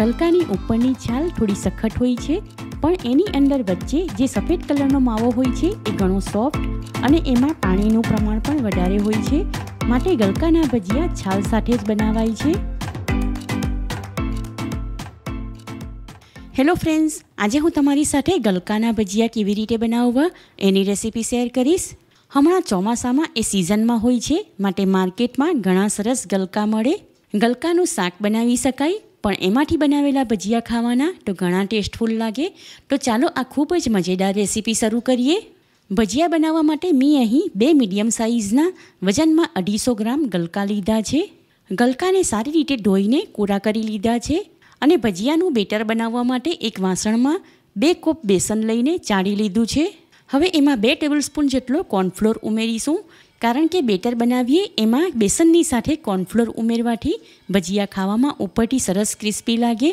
ગલકાની ઉપરની છાલ થોડી સખત હોય છે પણ એની અંદર વચ્ચે જે સફેદ કલરનો માવો હોય છે એ ઘણો સોફ્ટ અને એમાં પાણીનું પ્રમાણ પણ વધારે હોય છે માટે ગલકાના ભજીયા છાલ સાથે જ બનાવાય છે હેલો ફ્રેન્ડ્સ આજે હું તમારી સાથે ગલકાના ભજીયા કેવી રીતે બનાવવા એની રેસીપી શેર કરીશ હમણાં ચોમાસામાં એ સિઝનમાં હોય છે માટે માર્કેટમાં ઘણા સરસ ગલકા મળે ગલકાનું શાક બનાવી શકાય પણ એમાંથી બનાવેલા ભજીયા ખાવાના તો ઘણા ટેસ્ટફુલ લાગે તો ચાલો આ ખૂબ જ મજેદાર રેસીપી શરૂ કરીએ ભજીયા બનાવવા માટે મેં અહીં બે મીડિયમ સાઇઝના વજનમાં અઢીસો ગ્રામ ગલકા લીધા છે ગલકાને સારી રીતે ધોઈને કોરા કરી લીધા છે અને ભજીયાનું બેટર બનાવવા માટે એક વાસણમાં બે કોપ બેસન લઈને ચાળી લીધું છે હવે એમાં બે ટેબલ સ્પૂન જેટલો કોર્નફ્લોર ઉમેરીશું કારણ કે બેટર બનાવીએ એમાં બેસનની સાથે કોર્નફ્લોર ઉમેરવાથી ભજીયા ખાવામાં ઉપરથી સરસ ક્રિસ્પી લાગે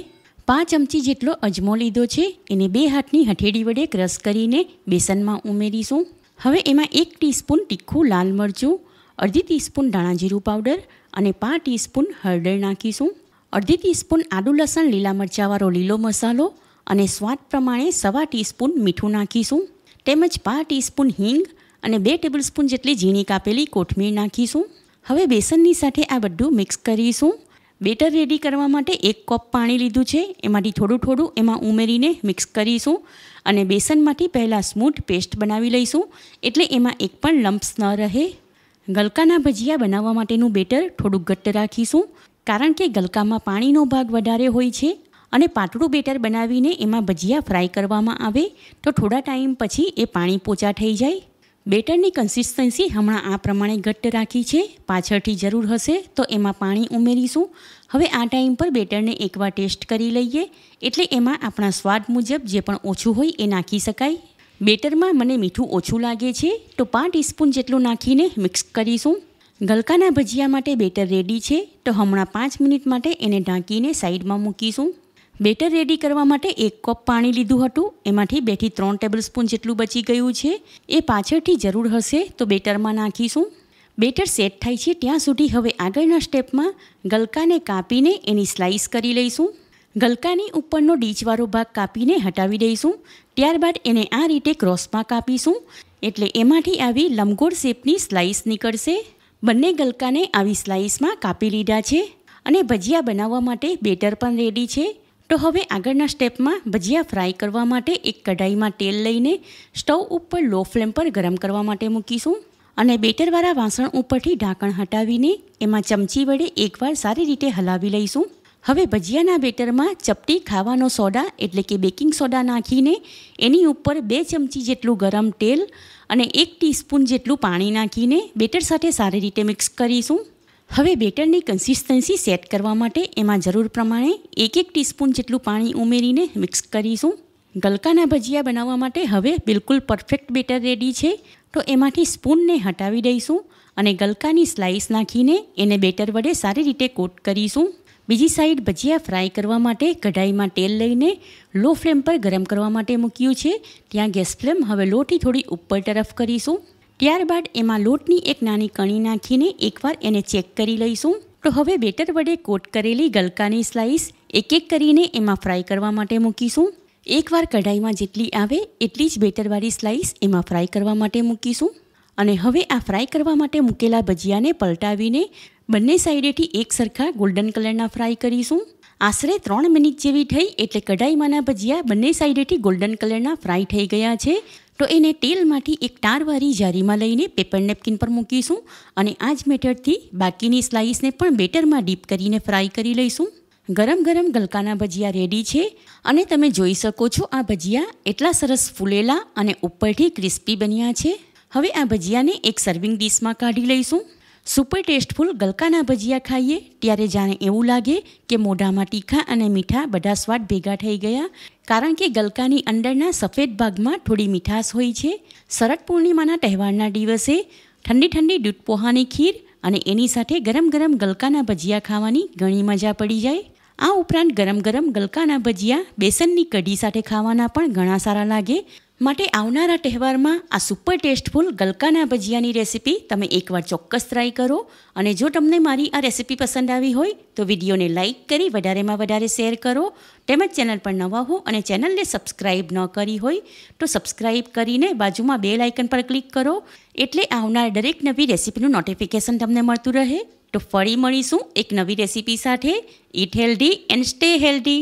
પાંચ ચમચી જેટલો અજમો લીધો છે એને બે હાથની હથેળી વડે ક્રશ કરીને બેસનમાં ઉમેરીશું હવે એમાં એક ટીસ્પૂન તીખું લાલ મરચું અડધી ટીસ્પૂન ધાણાજીરું પાવડર અને પાંચ ટીસ્પૂન હળદર નાખીશું અડધી ટીસ્પૂન આદુ લસણ લીલા મરચાંવાળો લીલો મસાલો અને સ્વાદ પ્રમાણે સવા ટીસ્પૂન મીઠું નાખીશું તેમજ પાંચ ટીસ્પૂન હિંગ અને બે ટેબલ સ્પૂન જેટલી ઝીણી કાપેલી કોથમીર નાખીશું હવે બેસનની સાથે આ બધું મિક્સ કરીશું બેટર રેડી કરવા માટે એક કપ પાણી લીધું છે એમાંથી થોડું થોડું એમાં ઉમેરીને મિક્સ કરીશું અને બેસનમાંથી પહેલાં સ્મૂથ પેસ્ટ બનાવી લઈશું એટલે એમાં એક પણ લમ્પ્સ ન રહે ગલકાના ભજીયા બનાવવા માટેનું બેટર થોડું ઘટ્ટ રાખીશું કારણ કે ગલકામાં પાણીનો ભાગ વધારે હોય છે અને પાતળું બેટર બનાવીને એમાં ભજીયા ફ્રાય કરવામાં આવે તો થોડા ટાઈમ પછી એ પાણી પોચા થઈ જાય બેટરની કન્સિસ્ટન્સી હમણાં આ પ્રમાણે ઘટ્ટ રાખી છે પાછળથી જરૂર હશે તો એમાં પાણી ઉમેરીશું હવે આ ટાઈમ પર બેટરને એકવાર ટેસ્ટ કરી લઈએ એટલે એમાં આપણા સ્વાદ મુજબ જે પણ ઓછું હોય એ નાખી શકાય બેટરમાં મને મીઠું ઓછું લાગે છે તો પાંચ ટીસ્પૂન જેટલું નાખીને મિક્સ કરીશું ગલકાના ભજીયા માટે બેટર રેડી છે તો હમણાં પાંચ મિનિટ માટે એને ઢાંકીને સાઈડમાં મૂકીશું બેટર રેડી કરવા માટે એક કપ પાણી લીધું હતું એમાંથી બેથી ત્રણ ટેબલ સ્પૂન જેટલું બચી ગયું છે એ પાછળથી જરૂર હશે તો બેટરમાં નાખીશું બેટર સેટ થાય છે ત્યાં સુધી હવે આગળના સ્ટેપમાં ગલકાને કાપીને એની સ્લાઇસ કરી લઈશું ગલકાની ઉપરનો ડીચવાળો ભાગ કાપીને હટાવી દઈશું ત્યારબાદ એને આ રીતે ક્રોસમાં કાપીશું એટલે એમાંથી આવી લંબગોળ શેપની સ્લાઇસ નીકળશે બંને ગલકાને આવી સ્લાઇસમાં કાપી લીધા છે અને ભજીયા બનાવવા માટે બેટર પણ રેડી છે તો હવે આગળના સ્ટેપમાં ભજીયા ફ્રાય કરવા માટે એક કઢાઈમાં તેલ લઈને સ્ટવ ઉપર લો ફ્લેમ પર ગરમ કરવા માટે મૂકીશું અને બેટરવાળા વાસણ ઉપરથી ઢાંકણ હટાવીને એમાં ચમચી વડે એકવાર સારી રીતે હલાવી લઈશું હવે ભજીયાના બેટરમાં ચપટી ખાવાનો સોડા એટલે કે બેકિંગ સોડા નાખીને એની ઉપર બે ચમચી જેટલું ગરમ તેલ અને એક ટીસ્પૂન જેટલું પાણી નાખીને બેટર સાથે સારી રીતે મિક્સ કરીશું હવે બેટરની કન્સિસ્ટન્સી સેટ કરવા માટે એમાં જરૂર પ્રમાણે એક એક ટીસ્પૂન જેટલું પાણી ઉમેરીને મિક્સ કરીશું ગલકાના ભજીયા બનાવવા માટે હવે બિલકુલ પરફેક્ટ બેટર રેડી છે તો એમાંથી સ્પૂનને હટાવી દઈશું અને ગલકાની સ્લાઇસ નાખીને એને બેટર વડે સારી રીતે કોટ કરીશું બીજી સાઈડ ભજીયા ફ્રાય કરવા માટે કઢાઈમાં તેલ લઈને લો ફ્લેમ પર ગરમ કરવા માટે મૂક્યું છે ત્યાં ગેસ ફ્લેમ હવે લોથી થોડી ઉપર તરફ કરીશું ત્યારબાદ એમાં લોટની એક નાની કણી નાખીને એકવાર એને ચેક કરી લઈશું તો હવે બેટર વડે કોટ કરેલી ગલકાની સ્લાઈસ એક એક કરીને એમાં ફ્રાય કરવા માટે મૂકીશું એકવાર કઢાઈમાં જેટલી આવે એટલી જ બેટરવાળી સ્લાઈસ એમાં ફ્રાય કરવા માટે મૂકીશું અને હવે આ ફ્રાય કરવા માટે મૂકેલા ભજીયાને પલટાવીને બંને સાઈડેથી એક સરખા ગોલ્ડન કલરના ફ્રાય કરીશું આશરે ત્રણ મિનિટ જેવી થઈ એટલે કઢાઈમાંના ભજીયા બંને સાઈડેથી ગોલ્ડન કલરના ફ્રાય થઈ ગયા છે તો એને તેલમાંથી એક ટારવાળી જારીમાં લઈને પેપર નેપકિન પર મૂકીશું અને આ જ મેથડથી બાકીની સ્લાઇસને પણ બેટરમાં ડીપ કરીને ફ્રાય કરી લઈશું ગરમ ગરમ ગલકાના ભજીયા રેડી છે અને તમે જોઈ શકો છો આ ભજીયા એટલા સરસ ફૂલેલા અને ઉપરથી ક્રિસ્પી બન્યા છે હવે આ ભજીયાને એક સર્વિંગ ડીશમાં કાઢી લઈશું સુપર ટેસ્ટફુલ ગલકાના ભજીયા ખાઈએ ત્યારે જાણે એવું લાગે કે મોઢામાં તીખા અને મીઠા બધા સ્વાદ ભેગા થઈ ગયા કારણ કે ગલકાની અંદરના સફેદ ભાગમાં થોડી મીઠાશ હોય છે શરદ પૂર્ણિમાના તહેવારના દિવસે ઠંડી ઠંડી દૂધ પોહાની ખીર અને એની સાથે ગરમ ગરમ ગલકાના ભજીયા ખાવાની ઘણી મજા પડી જાય આ ઉપરાંત ગરમ ગરમ ગલકાના ભજીયા બેસનની કઢી સાથે ખાવાના પણ ઘણા સારા લાગે માટે આવનારા તહેવારમાં આ સુપર ટેસ્ટફુલ ગલકાના ભજીયાની રેસીપી તમે એકવાર ચોક્કસ ટ્રાય કરો અને જો તમને મારી આ રેસીપી પસંદ આવી હોય તો વિડીયોને લાઇક કરી વધારેમાં વધારે શેર કરો તેમજ ચેનલ પર નવા હો અને ચેનલને સબસ્ક્રાઈબ ન કરી હોય તો સબસ્ક્રાઇબ કરીને બાજુમાં બેલ આઇકન પર ક્લિક કરો એટલે આવનાર દરેક નવી રેસીપીનું નોટિફિકેશન તમને મળતું રહે તો ફરી મળીશું એક નવી રેસીપી સાથે eat healthy and stay healthy